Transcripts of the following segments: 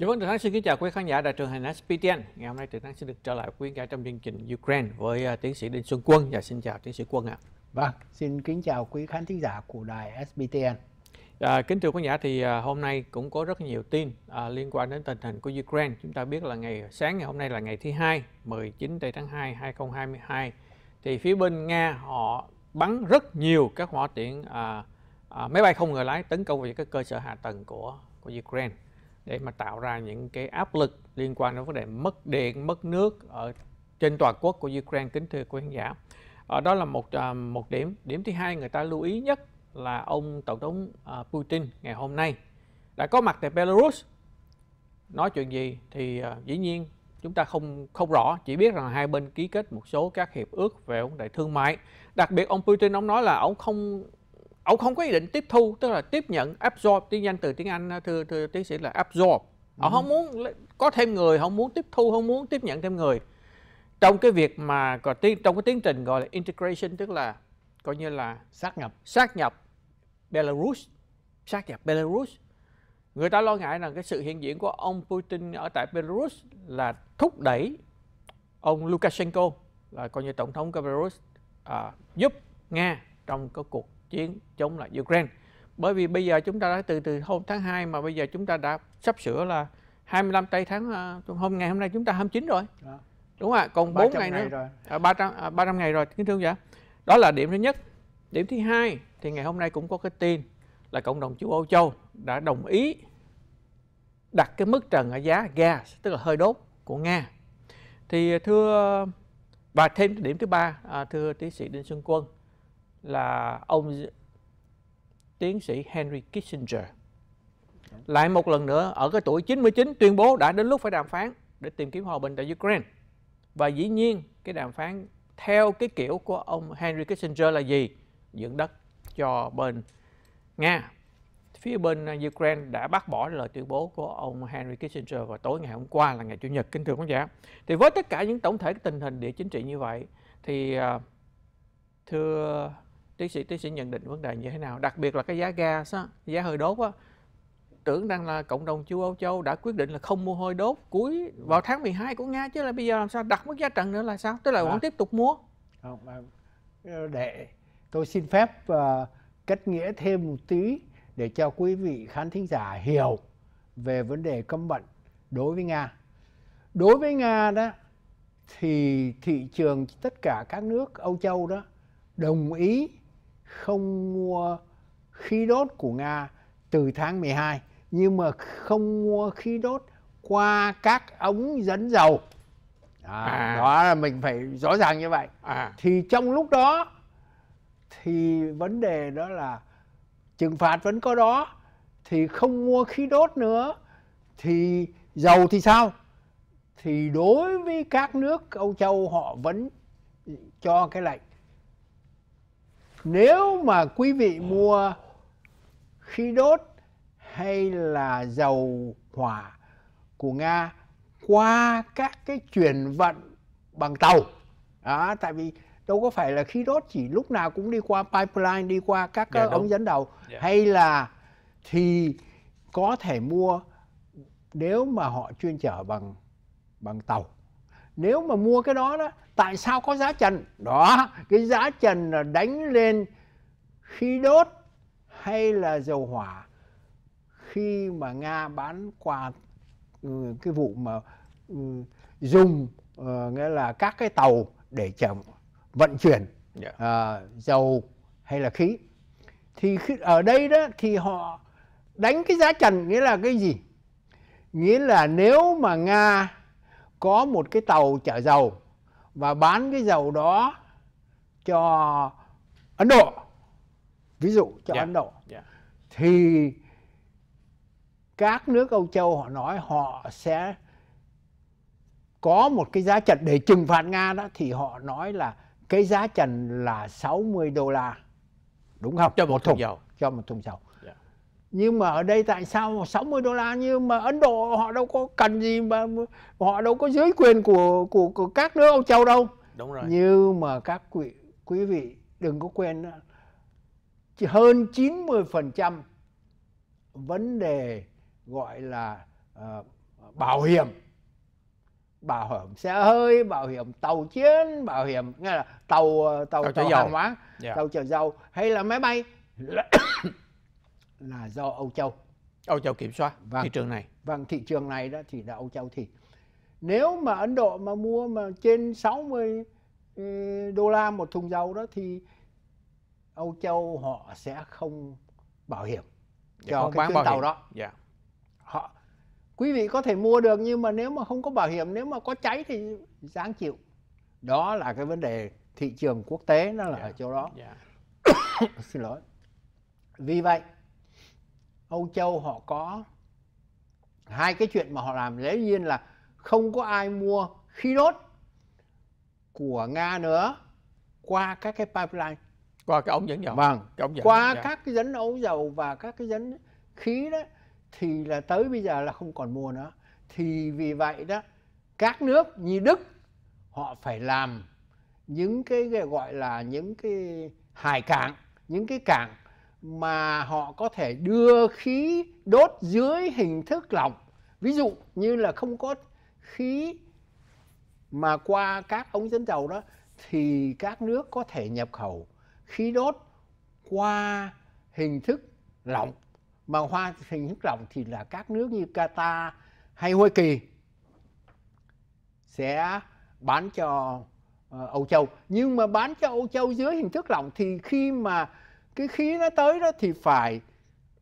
Dạ vâng, Trường Thắng xin kính chào quý khán giả Đại trường Hành SPTN. Ngày hôm nay Trường Thắng xin được trở lại quý khán giả trong chương trình Ukraine với à, tiến sĩ Đinh Xuân Quân. Dạ, xin chào tiến sĩ Quân ạ. À. Vâng, xin kính chào quý khán thính giả của đài SBTN. À, dạ, kính thưa quý giả thì à, hôm nay cũng có rất nhiều tin à, liên quan đến tình hình của Ukraine. Chúng ta biết là ngày sáng ngày hôm nay là ngày thứ hai, 19 tháng 2 2022 thì phía bên Nga họ bắn rất nhiều các hỏa tiễn à, à, máy bay không người lái tấn công vào các cơ sở hạ tầng của của Ukraine để mà tạo ra những cái áp lực liên quan đến vấn đề mất điện, mất nước ở trên toàn quốc của Ukraine kính thưa quý khán giả. Ở ờ, đó là một ờ, một điểm. Điểm thứ hai người ta lưu ý nhất là ông tổng thống ờ, Putin ngày hôm nay đã có mặt tại Belarus. Nói chuyện gì thì dĩ nhiên chúng ta không không rõ, chỉ biết rằng hai bên ký kết một số các hiệp ước về vấn đề thương mại. Đặc biệt ông Putin ông nói là ông không ông không có ý định tiếp thu tức là tiếp nhận absorb tiếng Anh từ tiếng anh thưa thưa tiến sĩ là absorb ông ừ. không muốn có thêm người không muốn tiếp thu không muốn tiếp nhận thêm người trong cái việc mà có tiến trong cái tiến trình gọi là integration tức là coi như là sát nhập sát nhập Belarus sát nhập Belarus người ta lo ngại rằng cái sự hiện diện của ông Putin ở tại Belarus là thúc đẩy ông Lukashenko là coi như tổng thống của Belarus à, giúp Nga trong cái cuộc chiến chống lại Ukraine. Bởi vì bây giờ chúng ta đã từ từ hôm tháng 2 mà bây giờ chúng ta đã sắp sửa là 25 tây tháng à, hôm ngày hôm nay chúng ta 29 rồi. Đó. Dạ. Đúng ạ? còn 4 ngày, ngày nữa. Rồi. À, 300 à, 300 ngày rồi, kính thưa ông dạ. Đó là điểm thứ nhất. Điểm thứ hai thì ngày hôm nay cũng có cái tin là cộng đồng châu Âu châu đã đồng ý đặt cái mức trần ở giá gas tức là hơi đốt của Nga. Thì à, thưa và thêm điểm thứ ba à, thưa tiến sĩ Đinh Xuân Quân là ông tiến sĩ Henry Kissinger. Lại một lần nữa ở cái tuổi 99 tuyên bố đã đến lúc phải đàm phán để tìm kiếm hòa bình tại Ukraine. Và dĩ nhiên cái đàm phán theo cái kiểu của ông Henry Kissinger là gì? Dựng đất cho bên Nga. Phía bên à, Ukraine đã bác bỏ lời tuyên bố của ông Henry Kissinger vào tối ngày hôm qua là ngày Chủ nhật, kính thưa khán giả. Thì với tất cả những tổng thể tình hình địa chính trị như vậy thì à, thưa tiến sĩ tiến sĩ nhận định vấn đề như thế nào đặc biệt là cái giá gas á, giá hơi đốt á, tưởng rằng là cộng đồng châu Âu châu đã quyết định là không mua hơi đốt cuối vào tháng 12 của Nga chứ là bây giờ làm sao đặt mức giá trần nữa là sao tức là à. vẫn dạ. tiếp tục mua không ờ, để tôi xin phép uh, ờ, kết nghĩa thêm một tí để cho quý vị khán thính giả hiểu về vấn đề cấm vận đối với Nga đối với Nga đó thì thị trường tất cả các nước Âu Châu đó đồng ý không mua khí đốt của Nga từ tháng 12 nhưng mà không mua khí đốt qua các ống dẫn dầu. À, à. Đó là mình phải rõ ràng như vậy. À. Thì trong lúc đó thì vấn đề đó là trừng phạt vẫn có đó thì không mua khí đốt nữa thì dầu thì sao? Thì đối với các nước Âu Châu họ vẫn cho cái lệnh nếu mà quý vị mua khí đốt hay là dầu hỏa của nga qua các cái chuyển vận bằng tàu đó, tại vì đâu có phải là khí đốt chỉ lúc nào cũng đi qua pipeline đi qua các dạ, cái ống dẫn đầu dạ. hay là thì có thể mua nếu mà họ chuyên chở bằng bằng tàu nếu mà mua cái đó đó tại sao có giá trần đó cái giá trần là đánh lên khi đốt hay là dầu hỏa khi mà nga bán qua ừ, cái vụ mà ừ, dùng ờ, nghĩa là các cái tàu để chở vận chuyển yeah. Dạ. uh, ờ, dầu hay là khí thì khi, ở đây đó thì họ đánh cái giá trần nghĩa là cái gì nghĩa là nếu mà nga có một cái tàu chở dầu và bán cái dầu đó cho Ấn Độ ví dụ cho yeah. Dạ. Ấn Độ yeah. Dạ. thì các nước Âu Châu họ nói họ sẽ có một cái giá trần để trừng phạt Nga đó thì họ nói là cái giá trần là 60 đô la đúng không cho một thùng dầu cho một thùng dầu nhưng mà ở đây tại sao 60 đô la nhưng mà Ấn Độ họ đâu có cần gì mà họ đâu có dưới quyền của của, của các nước Âu Châu đâu đúng rồi nhưng mà các quý quý vị đừng có quên hơn 90% phần trăm vấn đề gọi là uh, bảo hiểm bảo hiểm xe hơi bảo hiểm tàu chiến bảo hiểm nghe là tàu ờ, tàu tàu, tàu hàng hóa yeah. Dạ. tàu chở dầu hay là máy bay là do Âu Châu. Âu Châu kiểm soát vâng. thị trường này. Vâng, thị trường này đó thì là Âu Châu thì nếu mà Ấn Độ mà mua mà trên 60 ừ, đô la một thùng dầu đó thì Âu Châu họ sẽ không bảo hiểm dạ, cho cái chuyến tàu hiểm. đó. Dạ. Họ quý vị có thể mua được nhưng mà nếu mà không có bảo hiểm, nếu mà có cháy thì dáng chịu. Đó là cái vấn đề thị trường quốc tế nó là dạ. ở chỗ đó. Dạ. Xin lỗi. Vì vậy Âu Châu họ có hai cái chuyện mà họ làm lẽ nhiên là không có ai mua khí đốt của Nga nữa qua các cái pipeline qua cái ống dẫn dầu vâng cái ống dẫn qua dạ. các cái dẫn ống dầu và các cái dẫn khí đó thì là tới bây giờ là không còn mua nữa thì vì vậy đó các nước như Đức họ phải làm những cái gọi là những cái hải cảng những cái cảng mà họ có thể đưa khí đốt dưới hình thức lỏng ví dụ như là không có khí mà qua các ống dẫn dầu đó thì các nước có thể nhập khẩu khí đốt qua hình thức lỏng mà qua hình thức lỏng thì là các nước như Qatar hay Hoa Kỳ sẽ bán cho ờ, Âu Châu nhưng mà bán cho Âu Châu dưới hình thức lỏng thì khi mà cái khí nó tới đó thì phải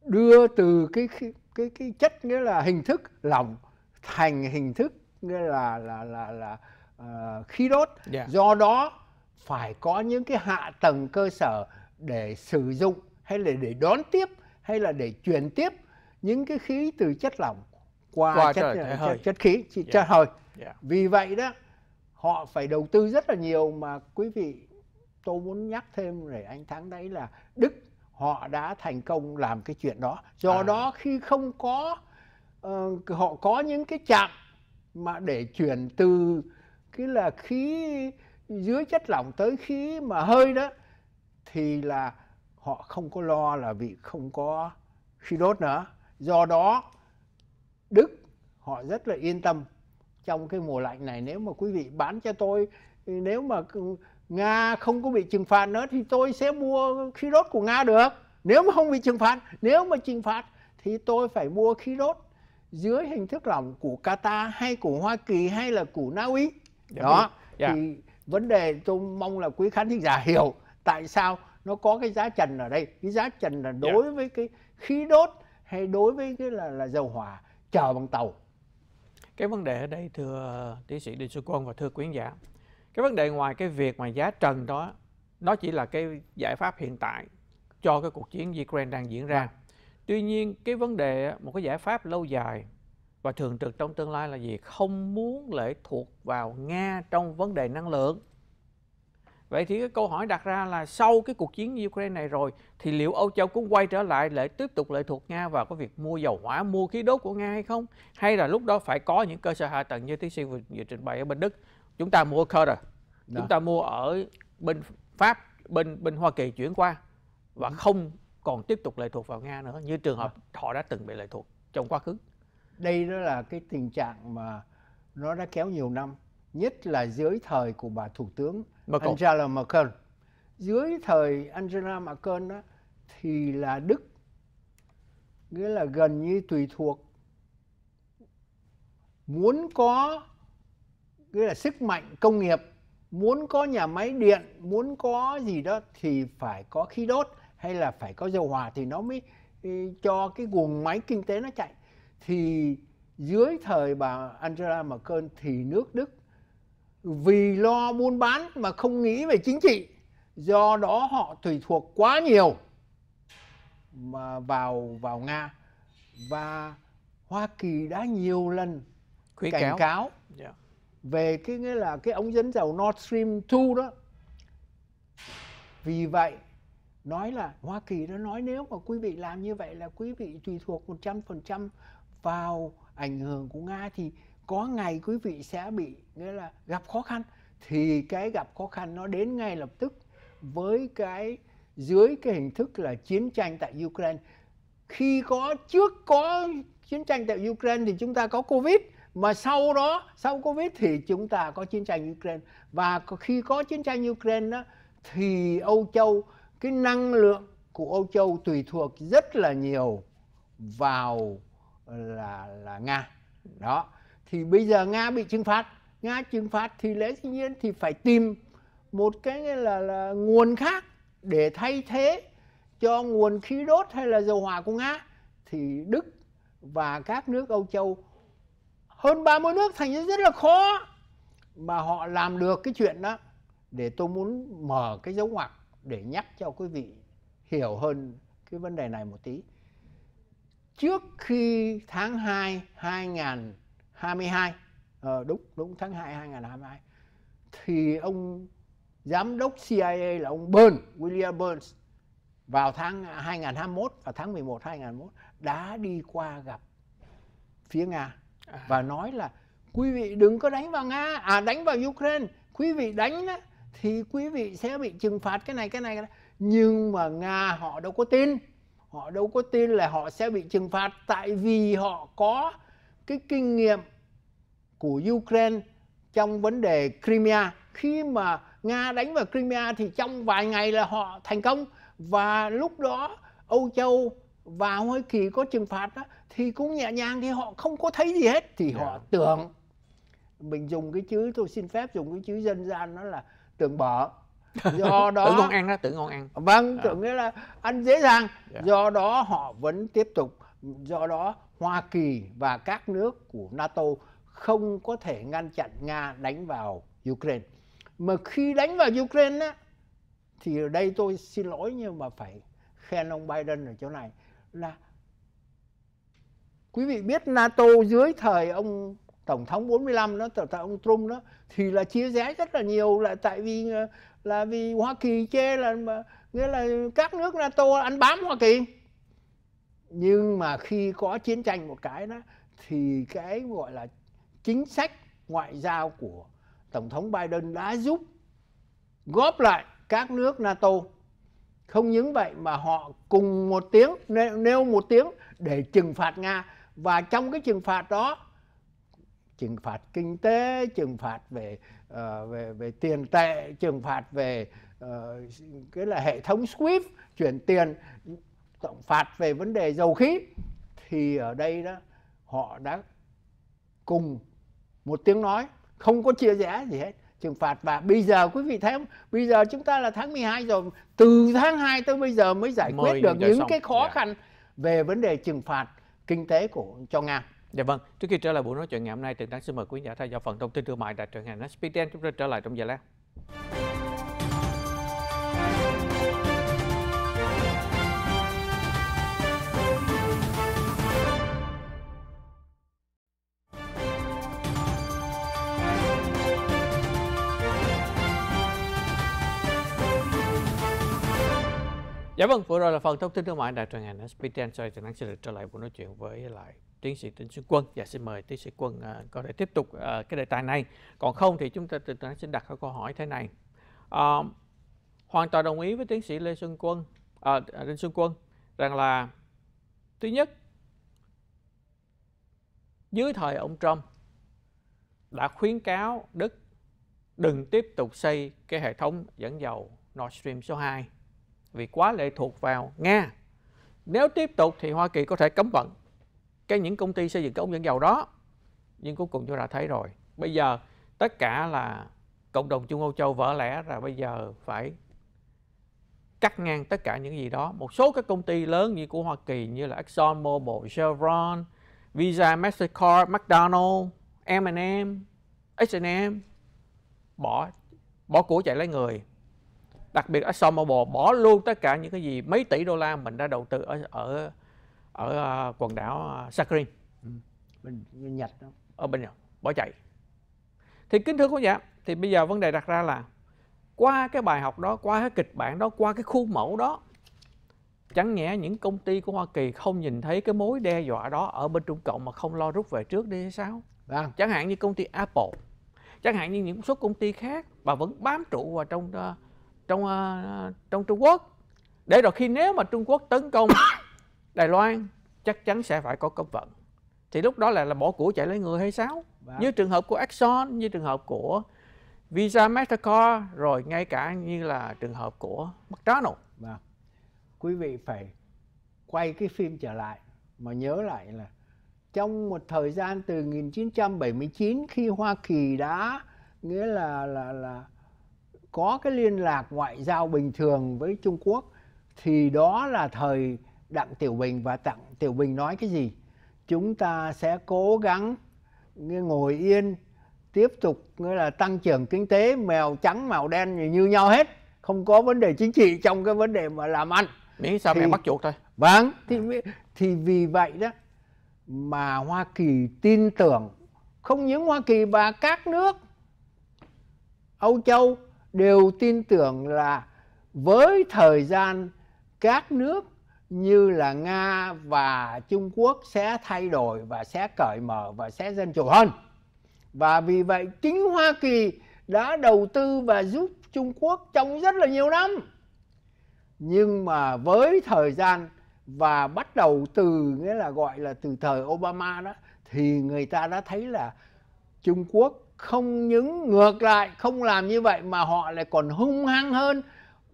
đưa từ cái cái cái, chất nghĩa là hình thức lỏng thành hình thức nghĩa là là là là uh, khí đốt yeah. Dạ. do đó phải có những cái hạ tầng cơ sở để sử dụng hay là để đón tiếp hay là để chuyển tiếp những cái khí từ chất lỏng qua, qua chất, trời, chất, chất, chất khí dạ. chất yeah. hơi yeah. Dạ. vì vậy đó họ phải đầu tư rất là nhiều mà quý vị tôi muốn nhắc thêm để anh thắng đấy là đức họ đã thành công làm cái chuyện đó do à. đó khi không có uh, họ có những cái chạm mà để chuyển từ cái là khí dưới chất lỏng tới khí mà hơi đó thì là họ không có lo là vì không có khí đốt nữa do đó đức họ rất là yên tâm trong cái mùa lạnh này nếu mà quý vị bán cho tôi nếu mà Nga không có bị trừng phạt nữa thì tôi sẽ mua khí đốt của Nga được. Nếu mà không bị trừng phạt, nếu mà trừng phạt thì tôi phải mua khí đốt dưới hình thức lỏng của Qatar hay của Hoa Kỳ hay là của Na Uy. Dạ, Đó. Yeah. Vâng. Dạ. Thì vấn đề tôi mong là quý khán thính giả hiểu tại sao nó có cái giá trần ở đây. Cái giá trần là dạ. đối yeah. với cái khí đốt hay đối với cái là là dầu hỏa chở bằng tàu. Cái vấn đề ở đây thưa tiến sĩ Đinh Xuân Quân và thưa quý khán giả cái vấn đề ngoài cái việc mà giá trần đó nó chỉ là cái giải pháp hiện tại cho cái cuộc chiến Ukraine đang diễn ra. Vâng. Tuy nhiên cái vấn đề một cái giải pháp lâu dài và thường trực trong tương lai là gì? Không muốn lệ thuộc vào Nga trong vấn đề năng lượng. Vậy thì cái câu hỏi đặt ra là sau cái cuộc chiến Ukraine này rồi thì liệu Âu Châu cũng quay trở lại lại tiếp tục lệ thuộc Nga vào cái việc mua dầu hỏa, mua khí đốt của Nga hay không? Hay là lúc đó phải có những cơ sở hạ tầng như tiến sĩ vừa, vừa trình bày ở bên Đức chúng ta mua Qatar rồi chúng ta mua ở bên Pháp bên bên Hoa Kỳ chuyển qua và ừ. không còn tiếp tục lệ thuộc vào Nga nữa như trường hợp họ đã từng bị lệ thuộc trong quá khứ đây đó là cái tình trạng mà nó đã kéo nhiều năm nhất là dưới thời của bà thủ tướng Merkel. Angela Merkel dưới thời Angela Merkel đó, thì là Đức nghĩa là gần như tùy thuộc muốn có nghĩa là sức mạnh công nghiệp muốn có nhà máy điện muốn có gì đó thì phải có khí đốt hay là phải có dầu hỏa thì nó mới ừ, cho cái guồng máy kinh tế nó chạy thì dưới thời bà Angela Merkel thì nước Đức vì lo buôn bán mà không nghĩ về chính trị do đó họ tùy thuộc quá nhiều mà vào vào Nga và Hoa Kỳ đã nhiều lần Khuyến cảnh cáo, cáo yeah. Dạ về cái nghĩa là cái ống dẫn dầu Nord Stream 2 đó vì vậy nói là Hoa Kỳ đã nói nếu mà quý vị làm như vậy là quý vị tùy thuộc 100% vào ảnh hưởng của Nga thì có ngày quý vị sẽ bị nghĩa là gặp khó khăn thì cái gặp khó khăn nó đến ngay lập tức với cái dưới cái hình thức là chiến tranh tại Ukraine khi có trước có chiến tranh tại Ukraine thì chúng ta có Covid mà sau đó sau covid thì chúng ta có chiến tranh ukraine và khi có chiến tranh ukraine đó thì âu châu cái năng lượng của âu châu tùy thuộc rất là nhiều vào là là nga đó thì bây giờ nga bị trừng phạt nga trừng phạt thì lẽ dĩ nhiên thì phải tìm một cái là, là nguồn khác để thay thế cho nguồn khí đốt hay là dầu hỏa của nga thì đức và các nước âu châu hơn 30 nước thành ra rất là khó mà họ làm được cái chuyện đó để tôi muốn mở cái dấu ngoặc để nhắc cho quý vị hiểu hơn cái vấn đề này một tí. Trước khi tháng 2 2022 ờ đúng đúng tháng 2 2022 thì ông giám đốc CIA là ông Burns, William Burns vào tháng 2021 và tháng 11 2021 đã đi qua gặp phía Nga và à. nói là quý vị đừng có đánh vào nga à đánh vào ukraine quý vị đánh đó, thì quý vị sẽ bị trừng phạt cái này cái này, nhưng mà nga họ đâu có tin họ đâu có tin là họ sẽ bị trừng phạt tại vì họ có cái kinh nghiệm của ukraine trong vấn đề crimea khi mà nga đánh vào crimea thì trong vài ngày là họ thành công và lúc đó âu châu vào ngôi kỳ có trừng phạt đó, thì cũng nhẹ nhàng thì họ không có thấy gì hết thì yeah. họ dạ. tưởng mình dùng cái chữ tôi xin phép dùng cái chữ dân gian nó là tưởng bở do đó tưởng ngon ăn đó tưởng ngon ăn vâng đó. Dạ. tưởng nghĩa là ăn dễ dàng yeah. Dạ. do đó họ vẫn tiếp tục do đó Hoa Kỳ và các nước của NATO không có thể ngăn chặn Nga đánh vào Ukraine mà khi đánh vào Ukraine á, thì ở đây tôi xin lỗi nhưng mà phải khen ông Biden ở chỗ này là quý vị biết NATO dưới thời ông tổng thống 45 đó thời ông Trump đó thì là chia rẽ rất là nhiều là tại vì ờ, là vì Hoa Kỳ chê là nghĩa là các nước NATO ăn bám Hoa Kỳ nhưng mà khi có chiến tranh một cái đó thì cái gọi là chính sách ngoại giao của tổng thống Biden đã giúp góp lại các nước NATO không những vậy mà họ cùng một tiếng nêu một tiếng để trừng phạt Nga và trong cái trừng phạt đó trừng phạt kinh tế, trừng phạt về uh, về về tiền tệ, trừng phạt về uh, cái là hệ thống SWIFT chuyển tiền, tổng phạt về vấn đề dầu khí thì ở đây đó họ đã cùng một tiếng nói, không có chia rẽ gì hết trừng phạt và bây giờ quý vị thấy không bây giờ chúng ta là tháng 12 rồi từ tháng 2 tới bây giờ mới giải quyết Mời được những xong. cái khó yeah. Dạ. khăn về vấn đề trừng phạt kinh tế của cho Nga. Dạ vâng, trước khi trở lại buổi nói chuyện ngày hôm nay, Trần Đáng xin mời quý giả theo dõi phần thông tin thương mại tại trường hàng SPTN. Chúng ta trở lại trong giờ lát. Dạ vâng, vừa rồi là phần thông tin thương mại đại truyền hình SPTN. Sau đây thì Năng sẽ được trở lại buổi nói chuyện với lại tiến sĩ Tinh Xuân Quân. Dạ xin mời tiến sĩ Quân uh, có thể tiếp tục uh, cái đề tài này. Còn không thì chúng ta từ Năng xin đặt câu hỏi thế này. Uh, hoàn toàn đồng ý với tiến sĩ Lê Xuân Quân, uh, Đinh Xuân Quân rằng là thứ nhất dưới thời ông Trump đã khuyến cáo Đức đừng tiếp tục xây cái hệ thống dẫn dầu Nord Stream số 2 vì quá lệ thuộc vào Nga. Nếu tiếp tục thì Hoa Kỳ có thể cấm vận cái những công ty xây dựng cái ống dẫn dầu đó. Nhưng cuối cùng chúng ta thấy rồi, bây giờ tất cả là cộng đồng Trung Âu Châu vỡ lẽ là bây giờ phải cắt ngang tất cả những gì đó. Một số các công ty lớn như của Hoa Kỳ như là Exxon Mobil, Chevron, Visa, Mastercard, McDonald, M&M, H&M bỏ bỏ của chạy lấy người đặc biệt ExxonMobil bỏ luôn tất cả những cái gì mấy tỷ đô la mình đã đầu tư ở ở ở ờ, quần đảo ờ, Sakhalin ừ, bên Nhật đó. ở bên Nhật bỏ chạy thì kính thưa quý vị thì bây giờ vấn đề đặt ra là qua cái bài học đó qua cái kịch bản đó qua cái khuôn mẫu đó chẳng nhẽ những công ty của Hoa Kỳ không nhìn thấy cái mối đe dọa đó ở bên Trung Cộng mà không lo rút về trước đi hay sao? Vâng. Chẳng hạn như công ty Apple, chẳng hạn như những số công ty khác mà vẫn bám trụ vào trong ờ, trong uh, trong Trung Quốc để rồi khi nếu mà Trung Quốc tấn công Đài Loan chắc chắn sẽ phải có cấm vận thì lúc đó là là bỏ của chạy lấy người hay sao vâng. như trường hợp của Exxon như trường hợp của Visa Mastercard rồi ngay cả như là trường hợp của McDonald vâng. quý vị phải quay cái phim trở lại mà nhớ lại là trong một thời gian từ 1979 khi Hoa Kỳ đã nghĩa là là là có cái liên lạc ngoại giao bình thường với Trung Quốc thì đó là thời Đặng Tiểu Bình và Đặng Tiểu Bình nói cái gì? Chúng ta sẽ cố gắng ngồi yên tiếp tục nghĩa là tăng trưởng kinh tế mèo trắng màu đen như nhau hết không có vấn đề chính trị trong cái vấn đề mà làm ăn miễn sao thì, mẹ bắt chuột thôi vâng thì thì vì vậy đó mà Hoa Kỳ tin tưởng không những Hoa Kỳ và các nước Âu Châu đều tin tưởng là với thời gian các nước như là Nga và Trung Quốc sẽ thay đổi và sẽ cởi mở và sẽ dân chủ hơn. Và vì vậy chính Hoa Kỳ đã đầu tư và giúp Trung Quốc trong rất là nhiều năm. Nhưng mà với thời gian và bắt đầu từ nghĩa là gọi là từ thời Obama đó thì người ta đã thấy là Trung Quốc không những ngược lại không làm như vậy mà họ lại còn hung hăng hơn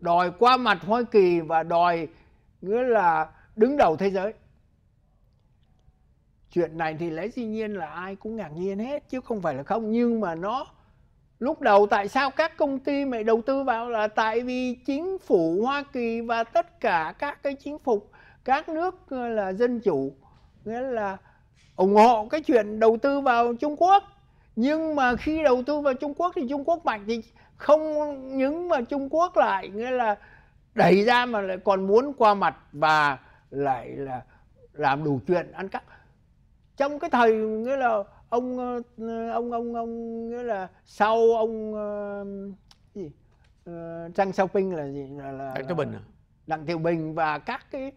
đòi qua mặt hoa kỳ và đòi nghĩa là đứng đầu thế giới chuyện này thì lẽ dĩ nhiên là ai cũng ngạc nhiên hết chứ không phải là không nhưng mà nó lúc đầu tại sao các công ty mày đầu tư vào là tại vì chính phủ hoa kỳ và tất cả các cái chính phủ các nước là dân chủ nghĩa là ủng hộ cái chuyện đầu tư vào trung quốc nhưng mà khi đầu tư vào trung quốc thì trung quốc mạnh thì không những mà trung quốc lại nghĩa là đẩy ra mà lại còn muốn qua mặt và lại là làm đủ chuyện ăn cắp trong cái thời nghĩa là ông ờ, ông ông ông nghĩa là sau ông ờ, gì Trang ờ, Sao Pinh là gì là, là Đặng Tiểu Bình à? Đặng Tiểu Bình và các cái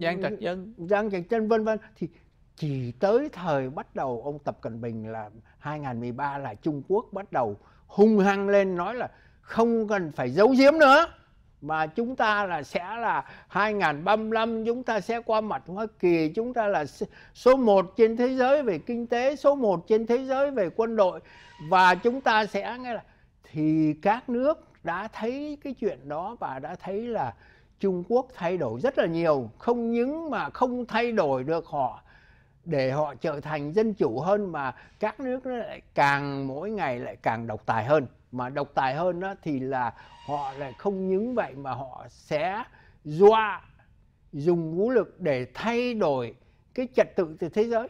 Giang Trạch Dân Giang Trạch Dân vân vân thì chỉ tới thời bắt đầu ông Tập Cận Bình là 2013 là Trung Quốc bắt đầu hung hăng lên nói là không cần phải giấu giếm nữa mà chúng ta là sẽ là 2035 chúng ta sẽ qua mặt Hoa Kỳ chúng ta là số 1 trên thế giới về kinh tế số 1 trên thế giới về quân đội và chúng ta sẽ nghe là thì các nước đã thấy cái chuyện đó và đã thấy là Trung Quốc thay đổi rất là nhiều không những mà không thay đổi được họ để họ trở thành dân chủ hơn mà các nước nó lại càng mỗi ngày lại càng độc tài hơn mà độc tài hơn đó thì là họ lại không những vậy mà họ sẽ dọa dùng vũ lực để thay đổi cái trật tự từ thế giới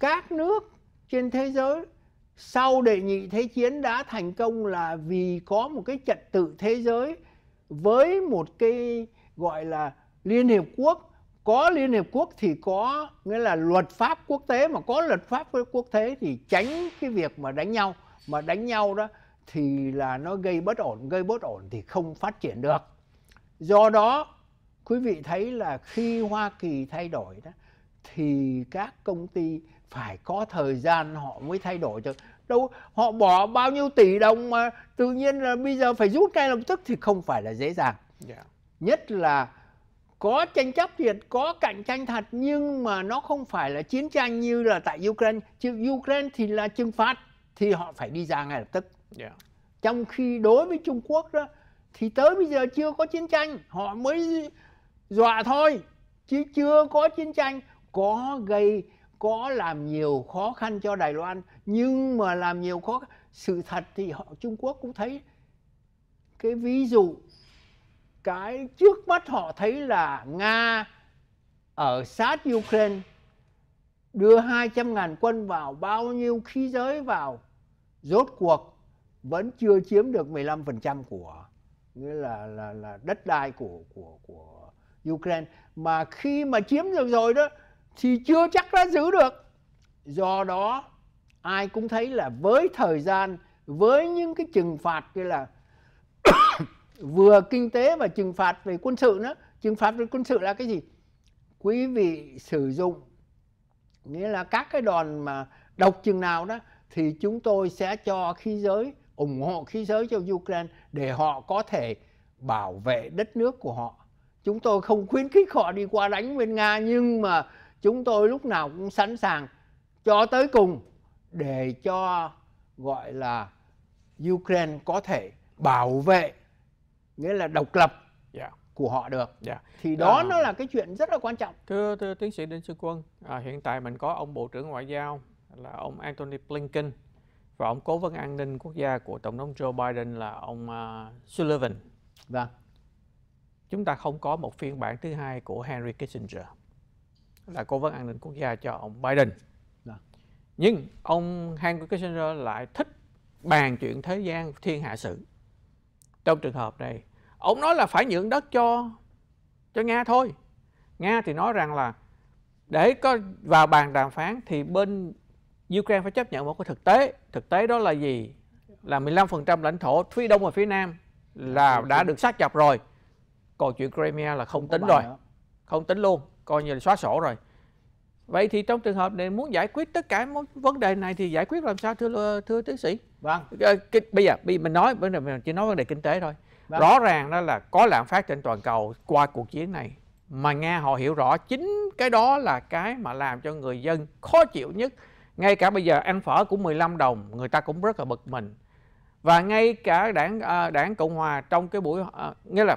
các nước trên thế giới sau đệ nhị thế chiến đã thành công là vì có một cái trật tự thế giới với một cái gọi là liên hiệp quốc có Liên Hiệp Quốc thì có nghĩa là luật pháp quốc tế mà có luật pháp quốc tế thì tránh cái việc mà đánh nhau mà đánh nhau đó thì là nó gây bất ổn gây bất ổn thì không phát triển được do đó quý vị thấy là khi Hoa Kỳ thay đổi đó thì các công ty phải có thời gian họ mới thay đổi được đâu họ bỏ bao nhiêu tỷ đồng mà tự nhiên là bây giờ phải rút ngay lập tức thì không phải là dễ dàng yeah. Dạ. nhất là có tranh chấp thiệt có cạnh tranh thật nhưng mà nó không phải là chiến tranh như là tại Ukraine chứ Ukraine thì là trừng phạt thì họ phải đi ra ngay lập tức yeah. trong khi đối với Trung Quốc đó thì tới bây giờ chưa có chiến tranh họ mới dọa thôi chứ chưa có chiến tranh có gây có làm nhiều khó khăn cho Đài Loan nhưng mà làm nhiều khó sự thật thì họ Trung Quốc cũng thấy cái ví dụ cái trước mắt họ thấy là Nga ở sát Ukraine đưa 200.000 quân vào bao nhiêu khí giới vào rốt cuộc vẫn chưa chiếm được 15% của nghĩa là là là đất đai của của của Ukraine mà khi mà chiếm được rồi đó thì chưa chắc đã giữ được do đó ai cũng thấy là với thời gian với những cái trừng phạt như là vừa kinh tế và trừng phạt về quân sự nữa trừng phạt về quân sự là cái gì quý vị sử dụng nghĩa là các cái đòn mà độc chừng nào đó thì chúng tôi sẽ cho khí giới ủng hộ khí giới cho Ukraine để họ có thể bảo vệ đất nước của họ. Chúng tôi không khuyến khích họ đi qua đánh bên Nga nhưng mà chúng tôi lúc nào cũng sẵn sàng cho tới cùng để cho gọi là Ukraine có thể bảo vệ nghĩa là độc lập yeah. Dạ. của họ được yeah. Dạ. thì đó à, nó là cái chuyện rất là quan trọng thưa thưa tiến sĩ đinh sư quân à, hiện tại mình có ông bộ trưởng ngoại giao là ông Anthony Blinken và ông cố vấn an ninh quốc gia của tổng thống Joe Biden là ông uh, Sullivan vâng chúng ta không có một phiên bản thứ hai của Henry Kissinger là cố vấn an ninh quốc gia cho ông Biden vâng. nhưng ông Henry Kissinger lại thích bàn chuyện thế gian thiên hạ sự trong trường hợp này ông nói là phải nhượng đất cho cho nga thôi nga thì nói rằng là để có vào bàn đàm phán thì bên Ukraine phải chấp nhận một cái thực tế thực tế đó là gì là 15% lãnh thổ phía đông và phía nam là đã được sát nhập rồi còn chuyện Crimea là không, tính rồi không tính luôn coi như là xóa sổ rồi Vậy thì trong trường hợp này muốn giải quyết tất cả mối vấn đề này thì giải quyết làm sao thưa thưa tiến sĩ? Vâng. Ờ, bây giờ mình nói vấn đề chỉ nói vấn đề kinh tế thôi. Vâng. Rõ ràng đó là có lạm phát trên toàn cầu qua cuộc chiến này mà nghe họ hiểu rõ chính cái đó là cái mà làm cho người dân khó chịu nhất. Ngay cả bây giờ ăn phở cũng 15 đồng, người ta cũng rất là bực mình. Và ngay cả đảng à, đảng Cộng hòa trong cái buổi à, nghĩa là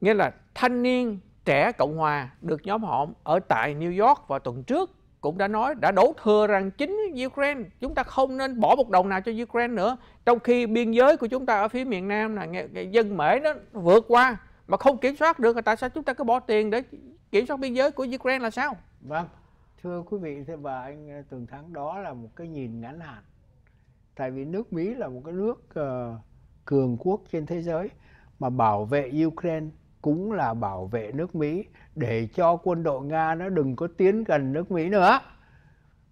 nghĩa là thanh niên trẻ Cộng hòa được nhóm họp ở tại New York vào tuần trước cũng đã nói đã đổ thừa rằng chính Ukraine chúng ta không nên bỏ một đồng nào cho Ukraine nữa trong khi biên giới của chúng ta ở phía miền Nam là dân Mễ nó vượt qua mà không kiểm soát được là tại sao chúng ta cứ bỏ tiền để kiểm soát biên giới của Ukraine là sao? Vâng, thưa quý vị và anh ờ, Tường Thắng đó là một cái nhìn ngắn hạn tại vì nước Mỹ là một cái nước uh, cường quốc trên thế giới mà bảo vệ Ukraine cũng là bảo vệ nước Mỹ để cho quân đội Nga nó đừng có tiến gần nước Mỹ nữa.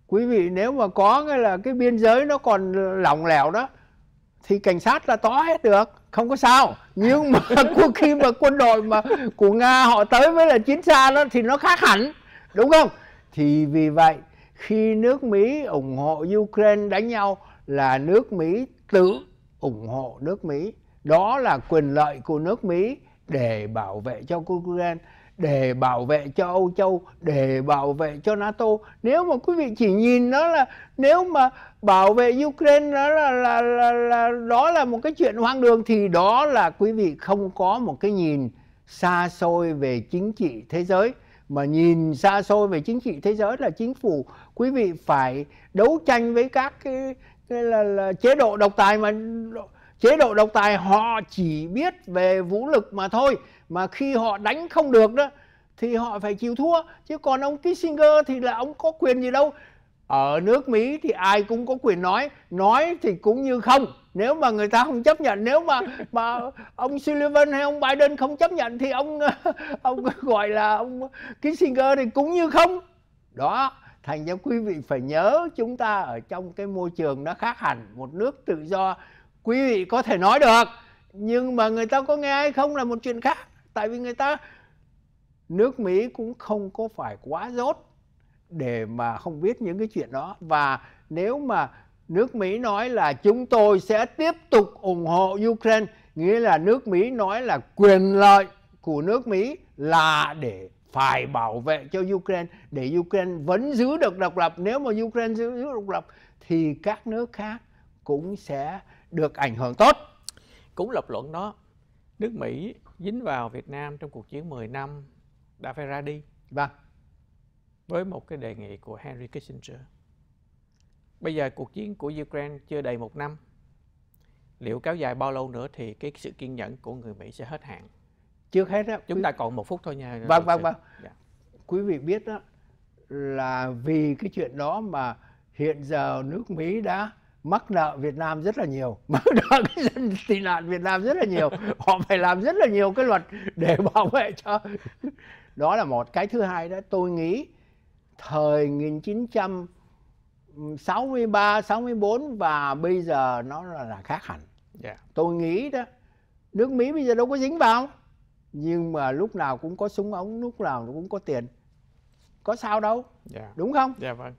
Quý vị nếu mà có cái là cái biên giới nó còn lỏng lẻo đó thì cảnh sát là tó hết được, không có sao. Nhưng mà khi mà quân đội mà của Nga họ tới với là chiến xa đó thì nó khác hẳn, đúng không? Thì vì vậy khi nước Mỹ ủng hộ Ukraine đánh nhau là nước Mỹ tự ủng hộ nước Mỹ. Đó là quyền lợi của nước Mỹ để bảo vệ cho Ukraine để bảo vệ cho Âu Châu, để bảo vệ cho NATO. Nếu mà quý vị chỉ nhìn đó là nếu mà bảo vệ Ukraine đó là, là, là, là đó là một cái chuyện hoang đường thì đó là quý vị không có một cái nhìn xa xôi về chính trị thế giới mà nhìn xa xôi về chính trị thế giới là chính phủ quý vị phải đấu tranh với các cái, cái là, là chế độ độc tài mà chế độ độc tài họ chỉ biết về vũ lực mà thôi mà khi họ đánh không được đó thì họ phải chịu thua chứ còn ông Kissinger thì là ông có quyền gì đâu ở nước Mỹ thì ai cũng có quyền nói nói thì cũng như không nếu mà người ta không chấp nhận nếu mà mà ông Sullivan hay ông Biden không chấp nhận thì ông ông gọi là ông Kissinger thì cũng như không đó thành ra quý vị phải nhớ chúng ta ở trong cái môi trường nó khác hẳn một nước tự do quý vị có thể nói được nhưng mà người ta có nghe hay không là một chuyện khác tại vì người ta nước mỹ cũng không có phải quá dốt để mà không biết những cái chuyện đó và nếu mà nước mỹ nói là chúng tôi sẽ tiếp tục ủng hộ ukraine nghĩa là nước mỹ nói là quyền lợi của nước mỹ là để phải bảo vệ cho Ukraine để Ukraine vẫn giữ được độc lập nếu mà Ukraine giữ, được độc lập thì các nước khác cũng sẽ được ảnh hưởng tốt. Cũng lập luận đó, nước Mỹ dính vào Việt Nam trong cuộc chiến 10 năm đã phải ra đi. Vâng. Với một cái đề nghị của Henry Kissinger. Bây giờ cuộc chiến của Ukraine chưa đầy một năm. Liệu kéo dài bao lâu nữa thì cái sự kiên nhẫn của người Mỹ sẽ hết hạn? Chưa hết đó, chúng ta còn một phút thôi nha. Vâng, vâng, vâng. Dạ. Quý vị biết đó là vì cái chuyện đó mà hiện giờ nước Mỹ đã mắc nợ Việt Nam rất là nhiều mắc nợ cái dân tị nạn Việt Nam rất là nhiều họ phải làm rất là nhiều cái luật để bảo vệ cho đó là một cái thứ hai đó tôi nghĩ thời 1963 64 và bây giờ nó là, là khác hẳn yeah. Dạ. tôi nghĩ đó nước Mỹ bây giờ đâu có dính vào nhưng mà lúc nào cũng có súng ống lúc nào cũng có tiền có sao đâu yeah. Dạ. đúng không dạ yeah, vâng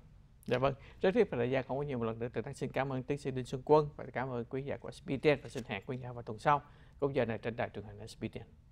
Dạ vâng, rất tiếc thời gian không có nhiều một lần nữa. Tự tác xin cảm ơn tiến sĩ Đinh Xuân Quân và cảm ơn quý giả của SBTN và xin hẹn quý giả vào tuần sau. Cũng giờ này trên đài truyền hình SBTN.